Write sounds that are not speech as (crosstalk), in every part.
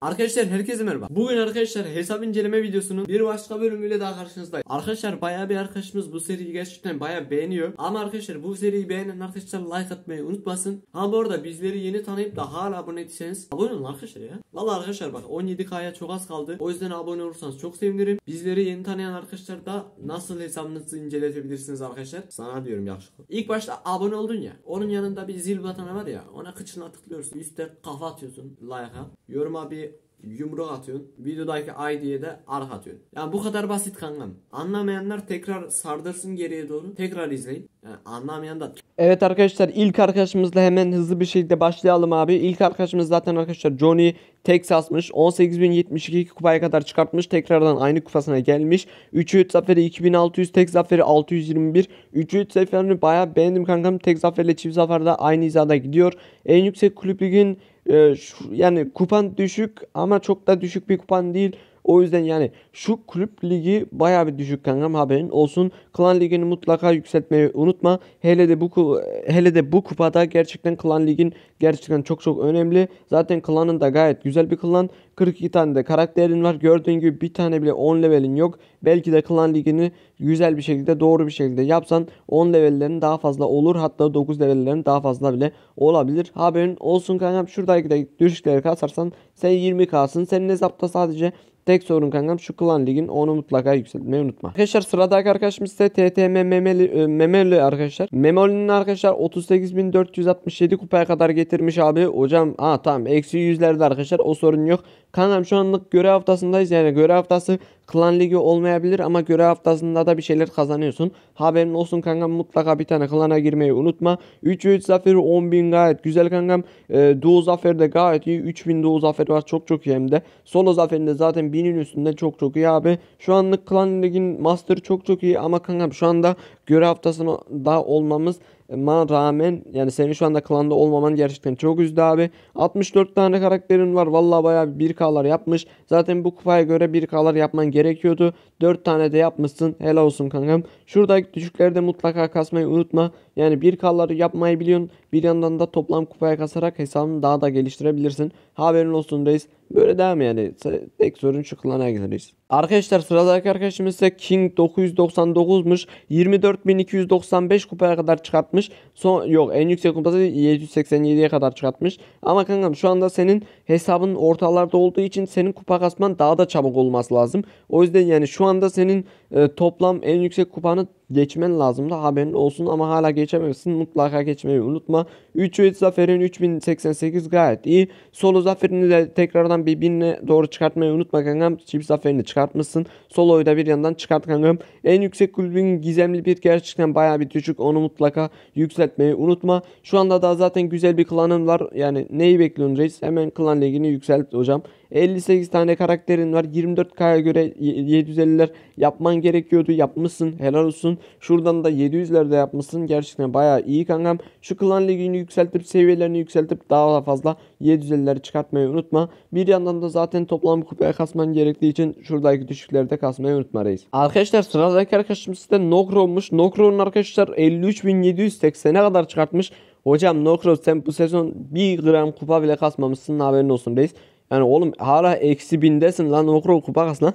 Arkadaşlar herkese merhaba. Bugün arkadaşlar hesap inceleme videosunun bir başka bölümüyle daha karşınızdayım. Arkadaşlar baya bir arkadaşımız bu seriyi gerçekten baya beğeniyor. Ama arkadaşlar bu seriyi beğenen arkadaşlar like atmayı unutmasın. Ha bu arada bizleri yeni tanıyıp da hala abone değilseniz abone olun arkadaşlar ya. Valla arkadaşlar bak 17k'ya çok az kaldı. O yüzden abone olursanız çok sevinirim. Bizleri yeni tanıyan arkadaşlar da nasıl hesabınızı inceletebilirsiniz arkadaşlar. Sana diyorum yakışıklı. İlk başta abone oldun ya. Onun yanında bir zil batana var ya. Ona kıçına tıklıyorsun. Üstte kafa atıyorsun like'a. Yoruma bir yumruk atıyorsun. Videodaki ay diye de arh atıyorsun. Yani bu kadar basit kankam. Anlamayanlar tekrar sardırsın geriye doğru. Tekrar izleyin. Yani anlamayan da... Evet arkadaşlar ilk arkadaşımızla hemen hızlı bir şekilde başlayalım abi. İlk arkadaşımız zaten arkadaşlar Johnny Texas'mış. 18.072 kupaya kadar çıkartmış. Tekrardan aynı kupasına gelmiş. 3'ü 3 zaferi 2600. Tek zaferi 621. 3'ü 3 zaferini baya beğendim kankam. Tek zaferle çift zaferde aynı hizada gidiyor. En yüksek kulüp ligin ee, yani kupan düşük ama çok da düşük bir kupan değil. O yüzden yani şu kulüp ligi baya bir düşük kankam haberin olsun. Klan ligini mutlaka yükseltmeyi unutma. Hele de bu hele de bu kupada gerçekten klan ligin gerçekten çok çok önemli. Zaten klanın da gayet güzel bir klan. 42 tane de karakterin var. Gördüğün gibi bir tane bile 10 levelin yok. Belki de klan ligini güzel bir şekilde doğru bir şekilde yapsan 10 levellerin daha fazla olur. Hatta 9 levellerin daha fazla bile olabilir. Haberin olsun kankam şuradaki de düşükleri kasarsan sen 20 kalsın. Senin hesapta sadece Tek sorun kankam şu klan ligin onu mutlaka yükseltmeyi unutma. Arkadaşlar sıradaki arkadaşımız ise TTM Memeli, Memeli arkadaşlar. Memeli'nin arkadaşlar 38.467 kupaya kadar getirmiş abi. Hocam ha tamam eksi yüzlerde arkadaşlar o sorun yok. Kankam şu anlık görev haftasındayız. Yani görev haftası klan ligi olmayabilir ama görev haftasında da bir şeyler kazanıyorsun. Haberin olsun kankam mutlaka bir tane klana girmeyi unutma. 3-3 zaferi 10.000 gayet güzel kankam. E, ee, duo zaferi de gayet iyi. 3000 duo zaferi var çok çok iyi hem de. Solo zaferinde zaten 1000'in üstünde çok çok iyi abi. Şu anlık klan ligin master çok çok iyi ama kankam şu anda görev haftasında olmamız ma rağmen yani senin şu anda klanda olmaman gerçekten çok üzdü abi. 64 tane karakterin var. Vallahi bayağı 1K'lar yapmış. Zaten bu kupaya göre 1K'lar yapman gerekiyordu. 4 tane de yapmışsın. Helal olsun kankam. Şuradaki düşüklerde mutlaka kasmayı unutma. Yani bir kalları yapmayı biliyorsun. Bir yandan da toplam kupaya kasarak hesabını daha da geliştirebilirsin. Haberin olsun reis. Böyle devam yani. Tek sorun şu klana geliriz. Arkadaşlar sıradaki arkadaşımız ise King 999'muş. 24.295 kupaya kadar çıkartmış. Son, yok en yüksek kupası 787'ye kadar çıkartmış. Ama kankam şu anda senin hesabın ortalarda olduğu için senin kupa kasman daha da çabuk olması lazım. O yüzden yani şu anda senin e, toplam en yüksek kupanı geçmen lazım da haberin olsun ama hala geç geçememişsin mutlaka geçmeyi unutma. 3 3 zaferin 3088 gayet iyi. Solo zaferini de tekrardan bir binle doğru çıkartmayı unutma kankam. Çift zaferini çıkartmışsın. Solo'yu da bir yandan çıkart kankam. En yüksek kulübün gizemli bir gerçekten baya bir düşük. Onu mutlaka yükseltmeyi unutma. Şu anda da zaten güzel bir klanım var. Yani neyi bekliyorsun reis? Hemen klan ligini yükselt hocam. 58 tane karakterin var. 24K'ya göre 750'ler yapman gerekiyordu. Yapmışsın. Helal olsun. Şuradan da 700'ler de yapmışsın. Gerçekten baya iyi kankam. Şu klan ligini yükseltip seviyelerini yükseltip daha da fazla 750'leri çıkartmayı unutma. Bir yandan da zaten toplam kupaya kasman gerektiği için şuradaki düşükleri de kasmayı unutma reis. Arkadaşlar sıradaki arkadaşımız da Nokro'muş. Nokro'nun arkadaşlar 53.780'e kadar çıkartmış. Hocam Nokro sen bu sezon 1 gram kupa bile kasmamışsın haberin olsun reis. Yani oğlum hala eksi bindesin lan okur oku bakas lan.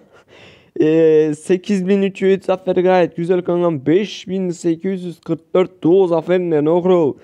E, 8303 zafer gayet güzel kankam. 5844 doğu zafer ne Nokro.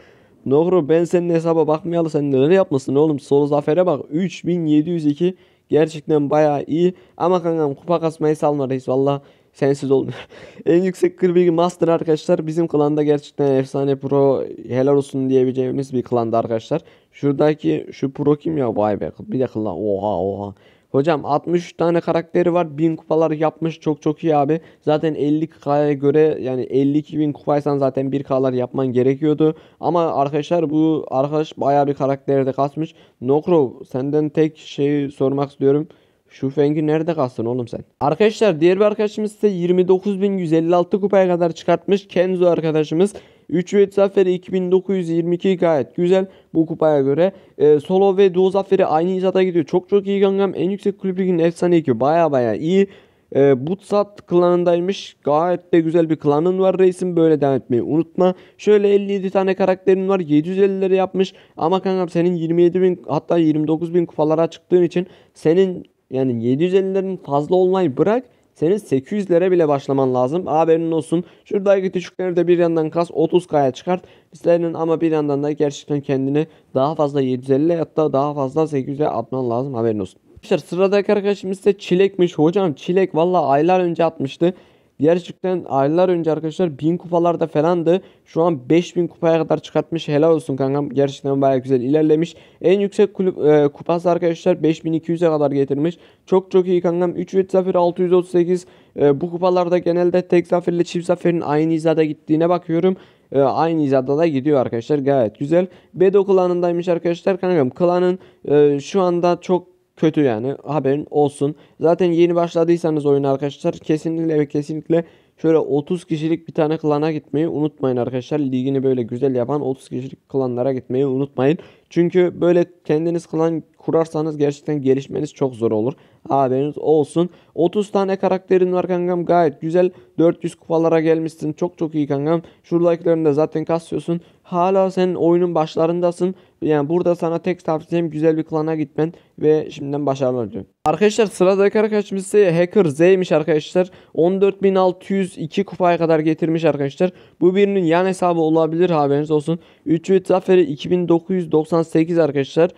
Nokro ben senin hesaba bakmayalı sen neler yapmasın oğlum. Solo zafere bak 3702 gerçekten baya iyi. Ama kankam kupa kasmayı salma reis valla sensiz olmuyor. (laughs) en yüksek 41 Master arkadaşlar bizim klanda gerçekten efsane pro helal olsun diyebileceğimiz bir klanda arkadaşlar. Şuradaki şu pro kim ya vay be bir de klan oha oha. Hocam 63 tane karakteri var. 1000 kupalar yapmış. Çok çok iyi abi. Zaten 50K'ya göre yani 52.000 kupaysan zaten 1K'lar yapman gerekiyordu. Ama arkadaşlar bu arkadaş baya bir karakteri de kasmış. nokro senden tek şeyi sormak istiyorum. Şu fengi nerede kalsın oğlum sen? Arkadaşlar diğer bir arkadaşımız ise 29.156 kupaya kadar çıkartmış. Kenzo arkadaşımız 3 ve zaferi 2922 gayet güzel bu kupaya göre. E, solo ve duo zaferi aynı hizada gidiyor. Çok çok iyi gangam. En yüksek kulüp liginin efsane ekibi. Baya baya iyi. E, Butsat klanındaymış. Gayet de güzel bir klanın var reisim. Böyle devam etmeyi unutma. Şöyle 57 tane karakterin var. 750'leri yapmış. Ama kankam senin 27 bin hatta 29 bin kupalara çıktığın için senin yani 750'lerin fazla olmayı bırak. Senin 800'lere bile başlaman lazım. Haberin olsun. Şuradaki düşükleri de bir yandan kas 30K'ya çıkart. Senin ama bir yandan da gerçekten kendini daha fazla 750'le hatta daha fazla 800'e atman lazım. Haberin olsun. Arkadaşlar sıradaki arkadaşımız ise çilekmiş. Hocam çilek valla aylar önce atmıştı. Gerçekten aylar önce arkadaşlar 1000 kupalarda falandı. Şu an 5000 kupaya kadar çıkartmış. Helal olsun kankam. Gerçekten baya güzel ilerlemiş. En yüksek kulüp, e, kupası arkadaşlar 5200'e kadar getirmiş. Çok çok iyi kankam. 3 ve zafer 638. E, bu kupalarda genelde tek zaferle çift zaferin aynı hizada gittiğine bakıyorum. E, aynı hizada da gidiyor arkadaşlar. Gayet güzel. Bedo klanındaymış arkadaşlar. Kankam klanın e, şu anda çok kötü yani haberin olsun. Zaten yeni başladıysanız oyun arkadaşlar kesinlikle ve kesinlikle şöyle 30 kişilik bir tane klana gitmeyi unutmayın arkadaşlar. Ligini böyle güzel yapan 30 kişilik klanlara gitmeyi unutmayın. Çünkü böyle kendiniz klan kurarsanız gerçekten gelişmeniz çok zor olur. Haberiniz olsun. 30 tane karakterin var kankam gayet güzel. 400 kupalara gelmişsin. Çok çok iyi kankam. Şuradakilerini de zaten kasıyorsun. Hala sen oyunun başlarındasın. Yani burada sana tek tavsiyem güzel bir klana gitmen ve şimdiden başarılar diliyorum. Arkadaşlar sıradaki arkadaşımız ise Hacker Z'ymiş arkadaşlar. 14.602 kupaya kadar getirmiş arkadaşlar. Bu birinin yan hesabı olabilir haberiniz olsun. 3 bit zaferi 2998 arkadaşlar.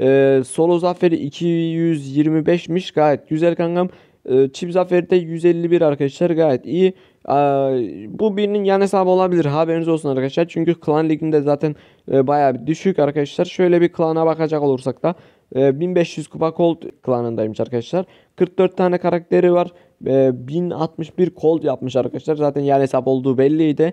Ee, solo zaferi 225'miş gayet güzel kankam. Ee, çip zaferi de 151 arkadaşlar gayet iyi. Ee, bu birinin yan hesabı olabilir haberiniz olsun arkadaşlar. Çünkü klan liginde zaten e, bayağı bir düşük arkadaşlar. Şöyle bir klana bakacak olursak da 1500 e, kupa cold klanındaymış arkadaşlar. 44 tane karakteri var. 1061 e, cold yapmış arkadaşlar. Zaten yan hesap olduğu belliydi.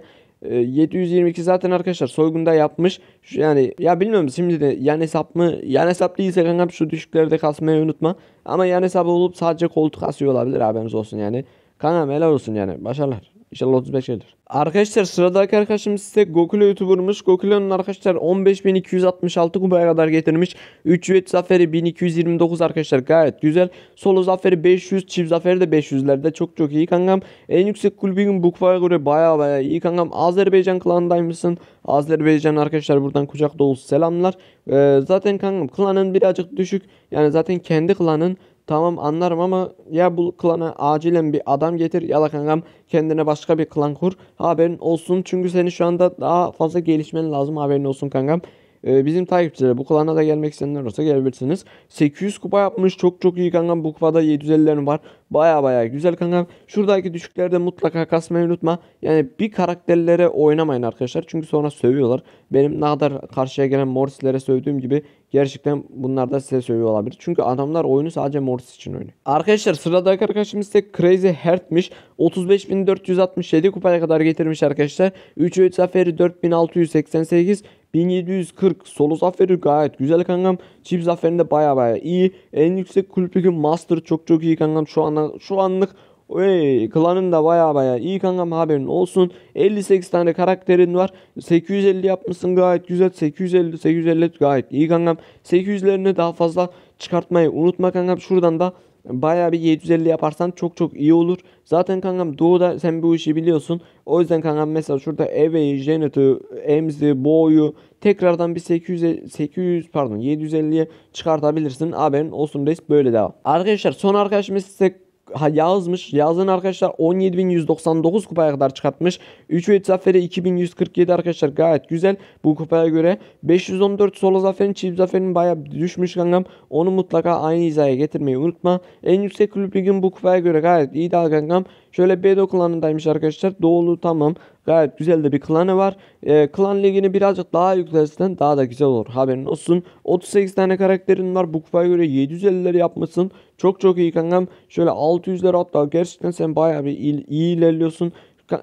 722 ee, zaten arkadaşlar soygunda yapmış. Şu yani ya bilmiyorum şimdi de yan hesap mı? Yan hesap değilse kankam şu düşüklerde kasmayı unutma. Ama yan hesabı olup sadece koltuk asıyor olabilir haberiniz olsun yani. Kankam helal olsun yani. Başarılar. İnşallah 35 gelir. Arkadaşlar sıradaki arkadaşımız ise Gokule YouTuber'mış. Gokule'nin arkadaşlar 15.266 kupaya kadar getirmiş. 3 web zaferi 1229 arkadaşlar gayet güzel. Solo zaferi 500, çift zaferi de 500'lerde çok çok iyi kankam. En yüksek kulübün bu kupaya göre baya baya iyi kankam. Azerbaycan klanındaymışsın. Azerbaycan arkadaşlar buradan kucak dolusu selamlar. Ee, zaten kankam klanın birazcık düşük. Yani zaten kendi klanın Tamam anlarım ama ya bu klana acilen bir adam getir ya da kankam kendine başka bir klan kur. Haberin olsun çünkü seni şu anda daha fazla gelişmen lazım haberin olsun kankam. Ee, bizim takipçilere bu klana da gelmek isteyenler olsa gelebilirsiniz. 800 kupa yapmış. Çok çok iyi kankam. Bu kupada 750'lerim var. Baya baya güzel kankam. Şuradaki düşüklerde mutlaka kasmayı unutma. Yani bir karakterlere oynamayın arkadaşlar. Çünkü sonra sövüyorlar. Benim ne kadar karşıya gelen Morris'lere sövdüğüm gibi gerçekten bunlar da size sövüyor olabilir. Çünkü adamlar oyunu sadece Mortis için oynuyor. Arkadaşlar sıradaki arkadaşımız ise Crazy Hert'miş. 35.467 kupaya kadar getirmiş arkadaşlar. 3 3 zaferi 4688, 1740 solu zaferi gayet güzel kankam. Chip zaferinde baya baya iyi. En yüksek kulüpteki master çok çok iyi kankam. Şu anlık, şu anlık Ey, klanın da baya baya iyi kankam haberin olsun. 58 tane karakterin var. 850 yapmışsın gayet güzel. 850 850 gayet iyi kankam. 800'lerini daha fazla çıkartmayı unutma kankam. Şuradan da Bayağı bir 750 yaparsan çok çok iyi olur. Zaten kankam doğuda sen bu işi biliyorsun. O yüzden kankam mesela şurada Eve'yi, Janet'ı, Ems'i, Bo'yu tekrardan bir 800, 800 pardon 750'ye çıkartabilirsin. Haberin olsun reis böyle devam. Arkadaşlar son arkadaşımız ise ha, yazmış Yağız'ın arkadaşlar 17.199 kupaya kadar çıkartmış. 3 ve zaferi 2147 arkadaşlar gayet güzel bu kupaya göre. 514 solo zaferin çift zaferin baya düşmüş kankam. Onu mutlaka aynı hizaya getirmeyi unutma. En yüksek kulüp ligin bu kupaya göre gayet iyi daha kankam. Şöyle Bedo klanındaymış arkadaşlar. Doğulu tamam. Gayet güzel de bir klanı var. E, klan ligini birazcık daha yükselsen daha da güzel olur. Haberin olsun. 38 tane karakterin var. bu Bookfire göre 750'leri yapmışsın. Çok çok iyi kankam. Şöyle 600'leri hatta gerçekten sen baya bir iyi, iyi ilerliyorsun.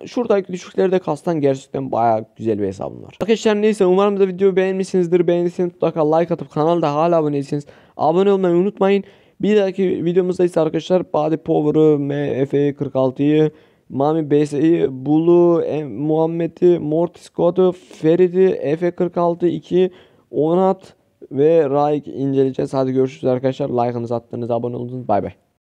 Şuradaki düşüklerde kastan gerçekten baya güzel bir hesabım var. Arkadaşlar neyse umarım da videoyu beğenmişsinizdir. Beğendiyseniz mutlaka like atıp kanalda hala abone değilseniz abone olmayı unutmayın. Bir dahaki videomuzda ise arkadaşlar Body Power'ı, MF46'yı Mami Bese'yi, Bulu, Muhammed'i, Mortis Scott'ı, Ferit'i, Efe 46 2, Onat ve Raik inceleyeceğiz. Hadi görüşürüz arkadaşlar. Like'ınızı attınız, abone oldunuz. Bay bay.